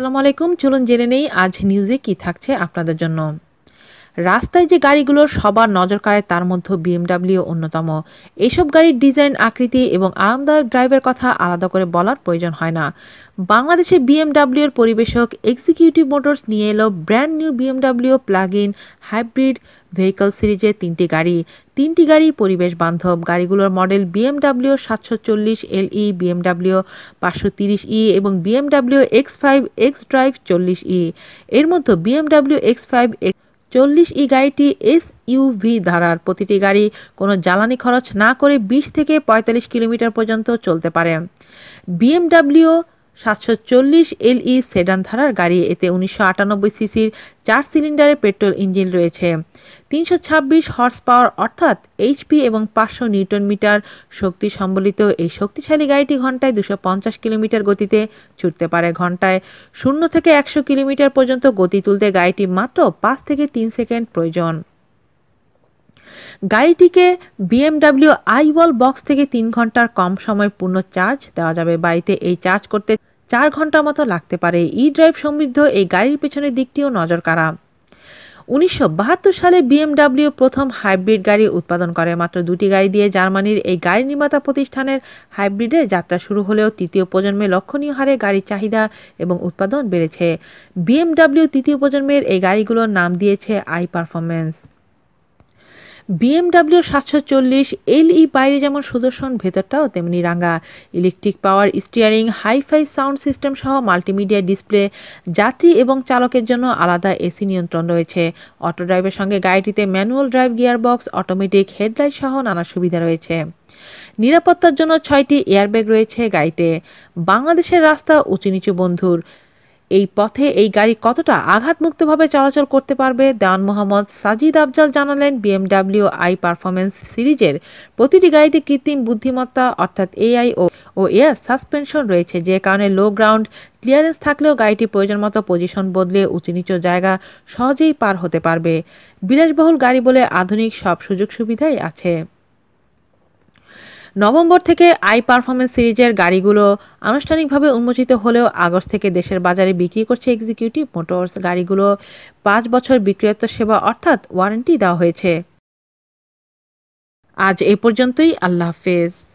আসসালামু আলাইকুম চলুন জেনে নেই আজ নিউজে কি থাকছে আপনাদের জন্য রাস্তায় যে গাড়িগুলো সবার নজর কাড়ে তার মধ্যে বিএমডাব্লিউ অন্যতম এসব গাড়ির ডিজাইন আকৃতি এবং আরামদায়ক ড্রাইভের কথা আলাদা করে বলার প্রয়োজন হয় না বাংলাদেশে বিএমডাব্লিউর পরিবেশক এক্সিকিউটিভ মোটরস নিয়ে এলো brand new BMW plug in hybrid vehicle সিরিজের তিনটি গাড়ি তিনটি গাড়ি পরিবেশ বান্ধব গাড়িগুলোর মডেল বিএমডাব্লিউ সাতশো চল্লিশ এল ই বিএমডাব্লিউ পাঁচশো তিরিশ ই e এবং BMW X five X drive চল্লিশ ই e। এর মধ্যে বিএমডাব্লিউ এক্স ফাইভ এক্স চল্লিশ ই গাড়িটি এস ইউভি ধারার প্রতিটি গাড়ি কোনো জ্বালানি খরচ না করে বিশ থেকে পঁয়তাল্লিশ কিলোমিটার পর্যন্ত চলতে পারে বিএমডাব্লিউ সাতশো চল্লিশ এলই সেডান ধারার গাড়ি এতে উনিশশো আটানব্বই সিসির চার সিলিন্ডারের পেট্রোল ইঞ্জিন রয়েছে তিনশো ছাব্বিশ হর্স পাওয়ার অর্থাৎ এইচপি এবং পাঁচশো নিউটন মিটার শক্তি সম্বলিত এই শক্তিশালী গাড়িটি ঘন্টায় দুশো পঞ্চাশ কিলোমিটার গতিতে ছুটতে পারে ঘন্টায় শূন্য থেকে একশো কিলোমিটার পর্যন্ত গতি তুলতে গাড়িটি মাত্র পাঁচ থেকে তিন সেকেন্ড প্রয়োজন গাড়িটিকে বিএমডাব্লিউ আইওয়াল বক্স থেকে তিন ঘন্টার কম সময় পূর্ণ চার্জ দেওয়া যাবে বাড়িতে এই চার্জ করতে চার ঘন্টা মতো লাগতে পারে ই ড্রাইভ সমৃদ্ধ এই গাড়ির পেছনের দিকটিও নজর কাড়া উনিশশো সালে বিএমডাব্লিউ প্রথম হাইব্রিড গাড়ি উৎপাদন করে মাত্র দুটি গাড়ি দিয়ে জার্মানির এই গাড়ি নির্মাতা প্রতিষ্ঠানের হাইব্রিডের যাত্রা শুরু হলেও তৃতীয় প্রজন্মে লক্ষণীয় হারে গাড়ির চাহিদা এবং উৎপাদন বেড়েছে বিএমডাব্লিউ তৃতীয় প্রজন্মের এই গাড়িগুলোর নাম দিয়েছে আই পারফরমেন্স বিএমডাব্লিউ সাতশো চল্লিশ এলই e বাইরে যেমন সুদর্শন ভেতরটাও তেমনি রাঙা electric power steering hi fi sound system সহ মাল্টিমিডিয়া ডিসপ্লে যাত্রী এবং চালকের জন্য আলাদা এসি নিয়ন্ত্রণ রয়েছে অটো ড্রাইভের সঙ্গে গাড়িটিতে manual drive gearbox automatic headlight সহ নানা সুবিধা রয়েছে নিরাপত্তার জন্য ছয়টি এয়ারব্যাগ রয়েছে গাড়িতে বাংলাদেশের রাস্তা উঁচু নিচু বন্ধুর এই পথে এই গাড়ি কতটা আঘাতমুক্তভাবে চলাচল করতে পারবে দেওয়ান মোহাম্মদ সাজিদ আফজাল জানালেন বিএমডাব্লিউ আই পারফরমেন্স সিরিজের প্রতিটি গাড়িতে কৃত্রিম বুদ্ধিমত্তা অর্থাৎ এআই ও এয়ার সাসপেনশন রয়েছে যে কারণে লো গ্রাউন্ড ক্লিয়ারেন্স থাকলেও গাড়িটি প্রয়োজন মতো পজিশন বদলে উঁচু নিচু জায়গা সহজেই পার হতে পারবে বিলাসবহুল গাড়ি বলে আধুনিক সব সুযোগ সুবিধাই আছে নভেম্বর থেকে আই পারফরমেন্স সিরিজের গাড়িগুলো আনুষ্ঠানিকভাবে উন্মোচিত হলেও আগস্ট থেকে দেশের বাজারে বিক্রি করছে এক্সিকিউটিভ মোটরস গাড়িগুলো পাঁচ বছর বিক্রয়ত্ব সেবা অর্থাৎ ওয়ারেন্টি দেওয়া হয়েছে আজ এ পর্যন্তই আল্লাহ হাফেজ